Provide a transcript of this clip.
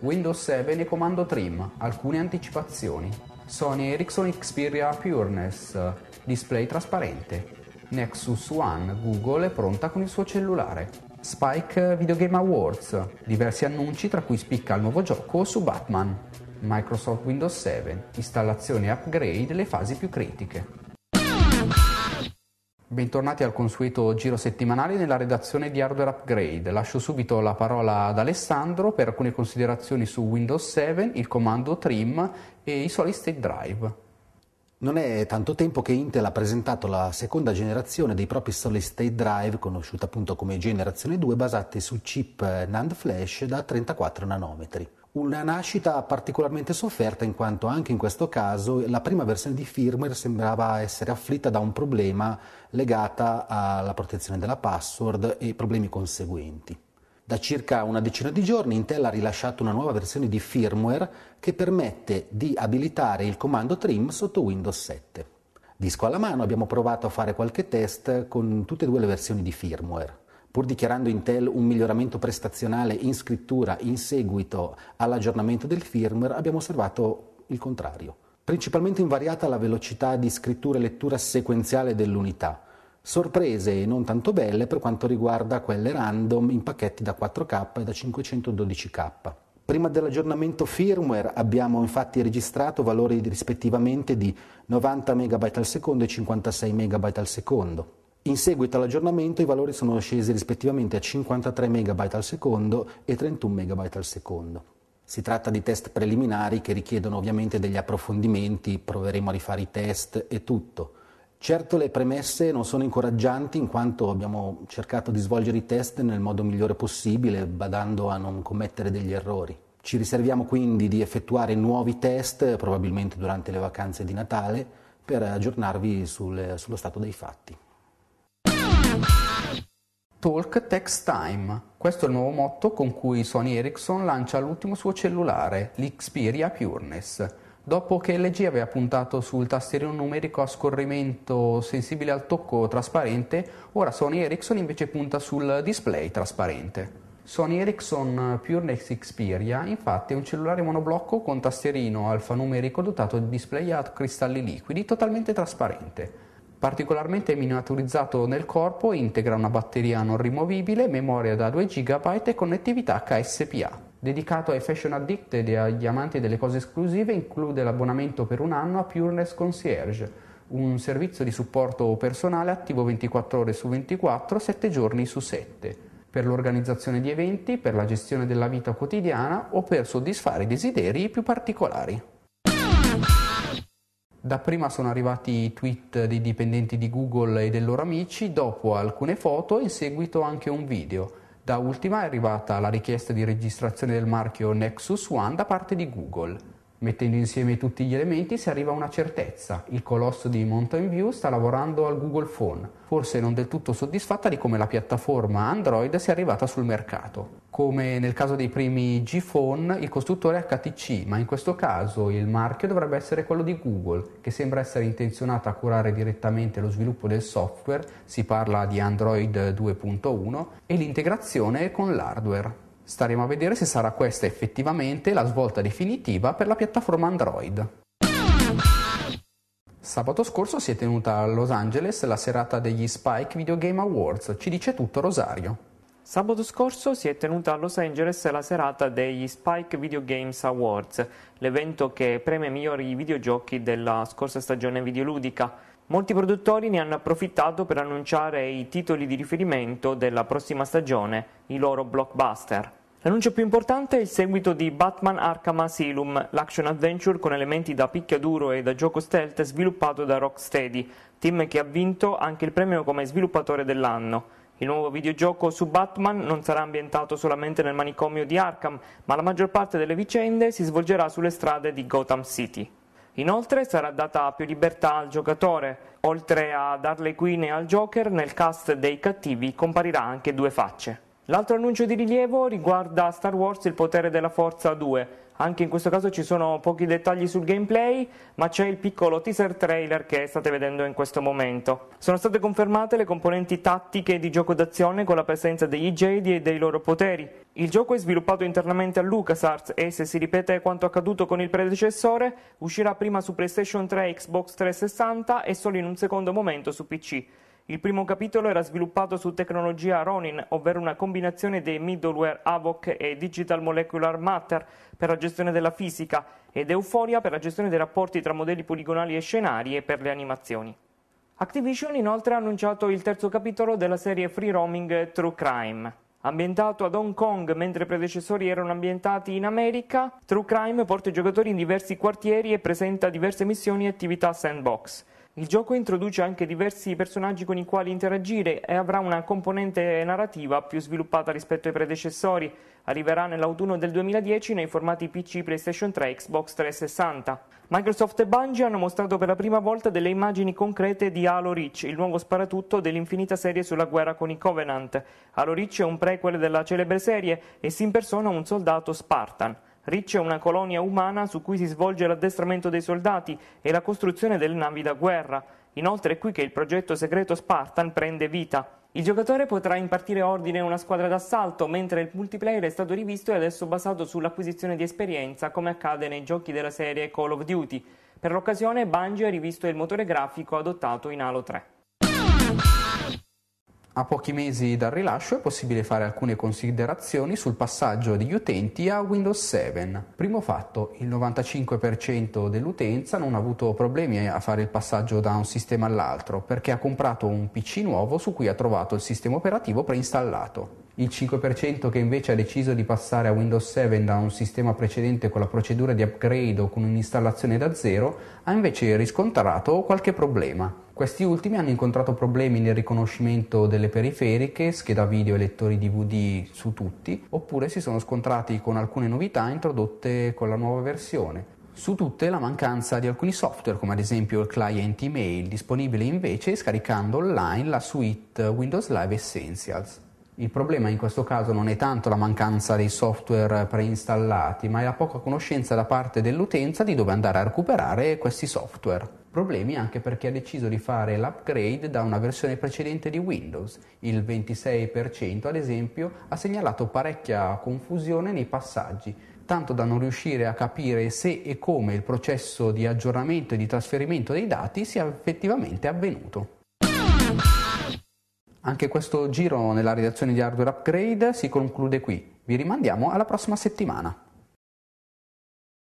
Windows 7 e comando trim, alcune anticipazioni. Sony Ericsson Xperia Pureness, display trasparente. Nexus One, Google è pronta con il suo cellulare. Spike Video Game Awards, diversi annunci tra cui spicca il nuovo gioco su Batman. Microsoft Windows 7, installazione e upgrade le fasi più critiche. Bentornati al consueto giro settimanale nella redazione di Hardware Upgrade. Lascio subito la parola ad Alessandro per alcune considerazioni su Windows 7, il comando trim e i soli state drive. Non è tanto tempo che Intel ha presentato la seconda generazione dei propri solid state drive, conosciuta appunto come generazione 2, basate su chip NAND flash da 34 nanometri una nascita particolarmente sofferta in quanto anche in questo caso la prima versione di firmware sembrava essere afflitta da un problema legato alla protezione della password e problemi conseguenti. Da circa una decina di giorni Intel ha rilasciato una nuova versione di firmware che permette di abilitare il comando trim sotto Windows 7. Disco alla mano abbiamo provato a fare qualche test con tutte e due le versioni di firmware pur dichiarando Intel un miglioramento prestazionale in scrittura in seguito all'aggiornamento del firmware, abbiamo osservato il contrario. Principalmente invariata la velocità di scrittura e lettura sequenziale dell'unità. Sorprese non tanto belle per quanto riguarda quelle random in pacchetti da 4K e da 512K. Prima dell'aggiornamento firmware abbiamo infatti registrato valori rispettivamente di 90 MB al secondo e 56 MB al secondo. In seguito all'aggiornamento i valori sono scesi rispettivamente a 53 MB al secondo e 31 MB al secondo. Si tratta di test preliminari che richiedono ovviamente degli approfondimenti, proveremo a rifare i test e tutto. Certo le premesse non sono incoraggianti in quanto abbiamo cercato di svolgere i test nel modo migliore possibile, badando a non commettere degli errori. Ci riserviamo quindi di effettuare nuovi test, probabilmente durante le vacanze di Natale, per aggiornarvi sul, sullo stato dei fatti. Talk Text Time. Questo è il nuovo motto con cui Sony Ericsson lancia l'ultimo suo cellulare, l'Xperia Pureness. Dopo che LG aveva puntato sul tastierino numerico a scorrimento sensibile al tocco trasparente, ora Sony Ericsson invece punta sul display trasparente. Sony Ericsson Pureness Xperia infatti è un cellulare monoblocco con tastierino alfanumerico dotato di display a cristalli liquidi totalmente trasparente particolarmente miniaturizzato nel corpo, integra una batteria non rimovibile, memoria da 2 GB e connettività HSPA. Dedicato ai fashion addict e agli amanti delle cose esclusive, include l'abbonamento per un anno a Pureness Concierge, un servizio di supporto personale attivo 24 ore su 24, 7 giorni su 7, per l'organizzazione di eventi, per la gestione della vita quotidiana o per soddisfare desideri più particolari. Dapprima sono arrivati i tweet dei dipendenti di Google e dei loro amici, dopo alcune foto e in seguito anche un video. Da ultima è arrivata la richiesta di registrazione del marchio Nexus One da parte di Google. Mettendo insieme tutti gli elementi si arriva a una certezza. Il colosso di Mountain View sta lavorando al Google Phone, forse non del tutto soddisfatta di come la piattaforma Android sia arrivata sul mercato. Come nel caso dei primi G-Phone, il costruttore è HTC, ma in questo caso il marchio dovrebbe essere quello di Google, che sembra essere intenzionata a curare direttamente lo sviluppo del software, si parla di Android 2.1, e l'integrazione con l'hardware. Staremo a vedere se sarà questa effettivamente la svolta definitiva per la piattaforma Android. Sabato scorso si è tenuta a Los Angeles la serata degli Spike Video Game Awards, ci dice tutto Rosario. Sabato scorso si è tenuta a Los Angeles la serata degli Spike Video Games Awards, l'evento che preme i migliori videogiochi della scorsa stagione videoludica. Molti produttori ne hanno approfittato per annunciare i titoli di riferimento della prossima stagione, i loro blockbuster. L'annuncio più importante è il seguito di Batman Arkham Asylum, l'action adventure con elementi da picchiaduro e da gioco stealth sviluppato da Rocksteady, team che ha vinto anche il premio come sviluppatore dell'anno. Il nuovo videogioco su Batman non sarà ambientato solamente nel manicomio di Arkham, ma la maggior parte delle vicende si svolgerà sulle strade di Gotham City. Inoltre sarà data più libertà al giocatore, oltre a darle Queen e al Joker nel cast dei cattivi comparirà anche due facce. L'altro annuncio di rilievo riguarda Star Wars Il potere della forza 2. Anche in questo caso ci sono pochi dettagli sul gameplay, ma c'è il piccolo teaser trailer che state vedendo in questo momento. Sono state confermate le componenti tattiche di gioco d'azione con la presenza degli Jedi e dei loro poteri. Il gioco è sviluppato internamente a LucasArts e se si ripete quanto accaduto con il predecessore, uscirà prima su PlayStation 3 Xbox 360 e solo in un secondo momento su PC. Il primo capitolo era sviluppato su tecnologia Ronin, ovvero una combinazione dei middleware AVOC e Digital Molecular Matter per la gestione della fisica ed Euphoria per la gestione dei rapporti tra modelli poligonali e scenari e per le animazioni. Activision inoltre ha annunciato il terzo capitolo della serie Free Roaming True Crime. Ambientato ad Hong Kong mentre i predecessori erano ambientati in America, True Crime porta i giocatori in diversi quartieri e presenta diverse missioni e attività sandbox. Il gioco introduce anche diversi personaggi con i quali interagire e avrà una componente narrativa più sviluppata rispetto ai predecessori. Arriverà nell'autunno del 2010 nei formati PC, PlayStation 3 Xbox 360. Microsoft e Bungie hanno mostrato per la prima volta delle immagini concrete di Halo Reach, il nuovo sparatutto dell'infinita serie sulla guerra con i Covenant. Halo Reach è un prequel della celebre serie e si impersona un soldato Spartan. Rich è una colonia umana su cui si svolge l'addestramento dei soldati e la costruzione delle navi da guerra. Inoltre è qui che il progetto segreto Spartan prende vita. Il giocatore potrà impartire ordine a una squadra d'assalto, mentre il multiplayer è stato rivisto e adesso basato sull'acquisizione di esperienza, come accade nei giochi della serie Call of Duty. Per l'occasione Bungie ha rivisto il motore grafico adottato in Halo 3. A pochi mesi dal rilascio è possibile fare alcune considerazioni sul passaggio degli utenti a Windows 7. Primo fatto, il 95% dell'utenza non ha avuto problemi a fare il passaggio da un sistema all'altro perché ha comprato un PC nuovo su cui ha trovato il sistema operativo preinstallato il 5% che invece ha deciso di passare a Windows 7 da un sistema precedente con la procedura di upgrade o con un'installazione da zero ha invece riscontrato qualche problema. Questi ultimi hanno incontrato problemi nel riconoscimento delle periferiche, scheda video e lettori DVD su tutti, oppure si sono scontrati con alcune novità introdotte con la nuova versione, su tutte la mancanza di alcuni software come ad esempio il client email disponibile invece scaricando online la suite Windows Live Essentials. Il problema in questo caso non è tanto la mancanza dei software preinstallati, ma è la poca conoscenza da parte dell'utenza di dove andare a recuperare questi software. Problemi anche per chi ha deciso di fare l'upgrade da una versione precedente di Windows. Il 26% ad esempio ha segnalato parecchia confusione nei passaggi, tanto da non riuscire a capire se e come il processo di aggiornamento e di trasferimento dei dati sia effettivamente avvenuto. Anche questo giro nella redazione di Hardware Upgrade si conclude qui. Vi rimandiamo alla prossima settimana.